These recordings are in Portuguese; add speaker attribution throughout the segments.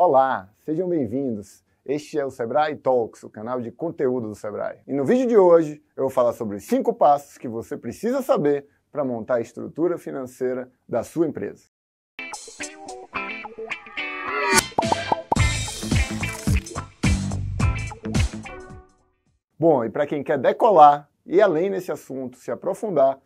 Speaker 1: Olá, sejam bem-vindos. Este é o Sebrae Talks, o canal de conteúdo do Sebrae. E no vídeo de hoje eu vou falar sobre os passos que você precisa saber para montar a estrutura financeira da sua empresa. Bom, e para quem quer decolar e além nesse assunto se aprofundar,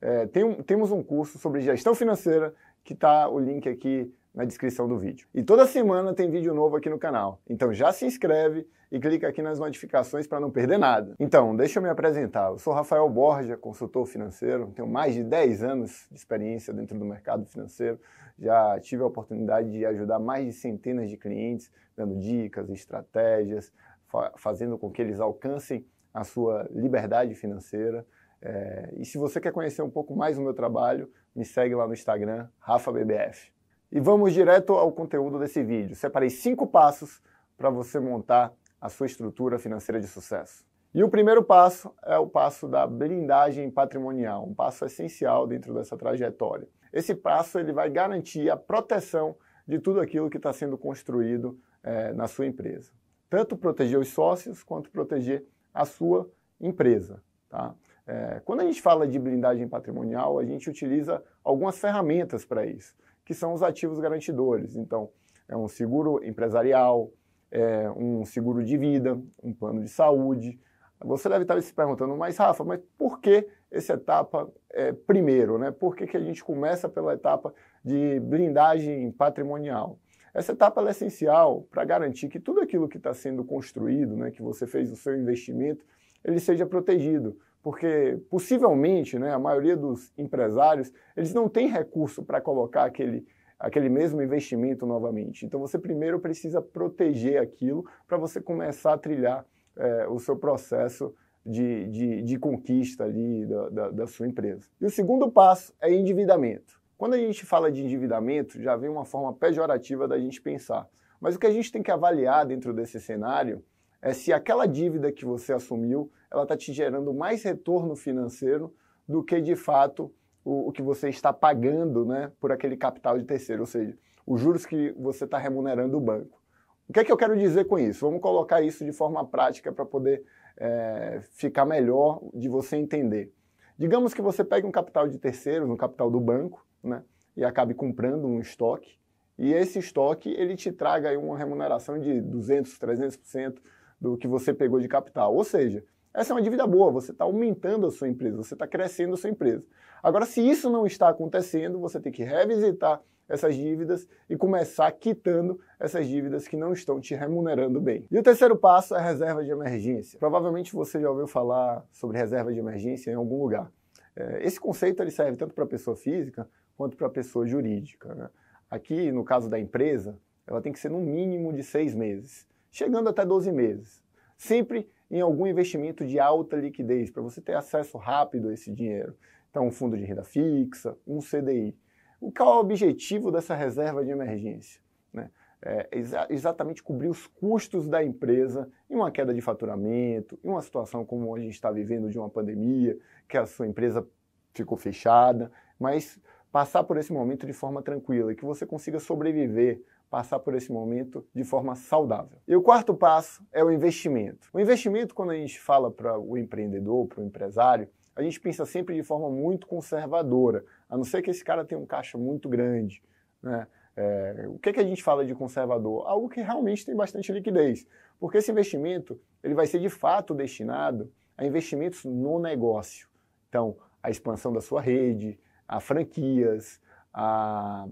Speaker 1: é, tem temos um curso sobre gestão financeira que está o link aqui na descrição do vídeo. E toda semana tem vídeo novo aqui no canal, então já se inscreve e clica aqui nas notificações para não perder nada. Então, deixa eu me apresentar. Eu sou Rafael Borja, consultor financeiro, tenho mais de 10 anos de experiência dentro do mercado financeiro. Já tive a oportunidade de ajudar mais de centenas de clientes, dando dicas, estratégias, fa fazendo com que eles alcancem a sua liberdade financeira. É, e se você quer conhecer um pouco mais do meu trabalho, me segue lá no Instagram, RafaBBF. E vamos direto ao conteúdo desse vídeo. Separei cinco passos para você montar a sua estrutura financeira de sucesso. E o primeiro passo é o passo da blindagem patrimonial, um passo essencial dentro dessa trajetória. Esse passo ele vai garantir a proteção de tudo aquilo que está sendo construído é, na sua empresa, tanto proteger os sócios quanto proteger a sua empresa. Tá? É, quando a gente fala de blindagem patrimonial, a gente utiliza algumas ferramentas para isso que são os ativos garantidores. Então, é um seguro empresarial, é um seguro de vida, um plano de saúde. Você deve estar se perguntando, mas Rafa, mas por que essa etapa é, primeiro? Né? Por que, que a gente começa pela etapa de blindagem patrimonial? Essa etapa é essencial para garantir que tudo aquilo que está sendo construído, né, que você fez o seu investimento, ele seja protegido porque possivelmente né, a maioria dos empresários eles não tem recurso para colocar aquele, aquele mesmo investimento novamente. Então você primeiro precisa proteger aquilo para você começar a trilhar é, o seu processo de, de, de conquista ali da, da, da sua empresa. E o segundo passo é endividamento. Quando a gente fala de endividamento, já vem uma forma pejorativa da gente pensar. Mas o que a gente tem que avaliar dentro desse cenário é se aquela dívida que você assumiu ela está te gerando mais retorno financeiro do que de fato o, o que você está pagando né, por aquele capital de terceiro, ou seja, os juros que você está remunerando o banco. O que é que eu quero dizer com isso? Vamos colocar isso de forma prática para poder é, ficar melhor de você entender. Digamos que você pegue um capital de terceiro, um capital do banco, né, e acabe comprando um estoque, e esse estoque ele te traga aí uma remuneração de 200, 300%, do que você pegou de capital. Ou seja, essa é uma dívida boa, você está aumentando a sua empresa, você está crescendo a sua empresa. Agora, se isso não está acontecendo, você tem que revisitar essas dívidas e começar quitando essas dívidas que não estão te remunerando bem. E o terceiro passo é a reserva de emergência. Provavelmente você já ouviu falar sobre reserva de emergência em algum lugar. É, esse conceito ele serve tanto para a pessoa física quanto para a pessoa jurídica. Né? Aqui, no caso da empresa, ela tem que ser no mínimo de seis meses chegando até 12 meses. Sempre em algum investimento de alta liquidez, para você ter acesso rápido a esse dinheiro. Então, um fundo de renda fixa, um CDI. O qual é o objetivo dessa reserva de emergência? Né? É exatamente cobrir os custos da empresa em uma queda de faturamento, em uma situação como a gente está vivendo de uma pandemia, que a sua empresa ficou fechada, mas passar por esse momento de forma tranquila e que você consiga sobreviver passar por esse momento de forma saudável. E o quarto passo é o investimento. O investimento, quando a gente fala para o empreendedor, para o empresário, a gente pensa sempre de forma muito conservadora, a não ser que esse cara tenha um caixa muito grande. Né? É, o que, é que a gente fala de conservador? Algo que realmente tem bastante liquidez, porque esse investimento ele vai ser de fato destinado a investimentos no negócio. Então, a expansão da sua rede, a franquias, a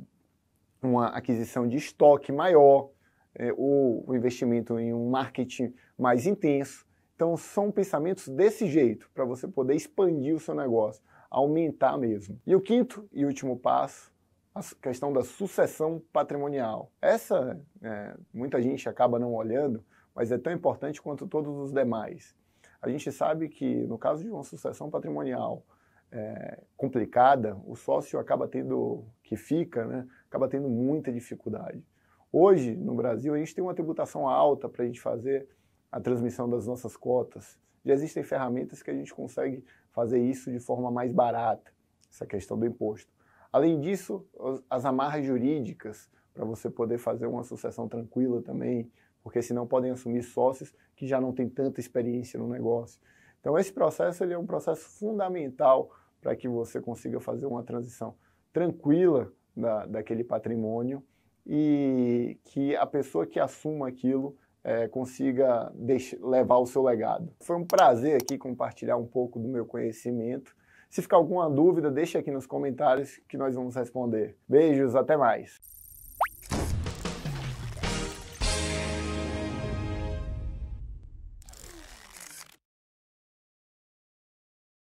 Speaker 1: uma aquisição de estoque maior, é, ou o um investimento em um marketing mais intenso. Então, são pensamentos desse jeito, para você poder expandir o seu negócio, aumentar mesmo. E o quinto e último passo, a questão da sucessão patrimonial. Essa, é, muita gente acaba não olhando, mas é tão importante quanto todos os demais. A gente sabe que, no caso de uma sucessão patrimonial, é, complicada, o sócio acaba tendo, que fica, né, acaba tendo muita dificuldade. Hoje, no Brasil, a gente tem uma tributação alta para a gente fazer a transmissão das nossas cotas. Já existem ferramentas que a gente consegue fazer isso de forma mais barata, essa questão do imposto. Além disso, as amarras jurídicas, para você poder fazer uma sucessão tranquila também, porque senão podem assumir sócios que já não têm tanta experiência no negócio. Então, esse processo ele é um processo fundamental para que você consiga fazer uma transição tranquila da, daquele patrimônio e que a pessoa que assuma aquilo é, consiga deixar, levar o seu legado. Foi um prazer aqui compartilhar um pouco do meu conhecimento. Se ficar alguma dúvida, deixe aqui nos comentários que nós vamos responder. Beijos, até mais!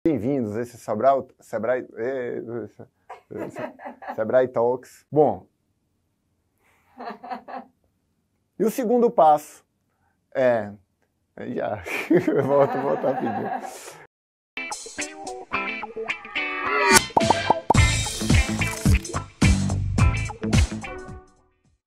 Speaker 1: Bem-vindos a esse Sabral, Sebrae, Sebrae Talks. Bom, e o segundo passo é... Já, volto a rapidinho.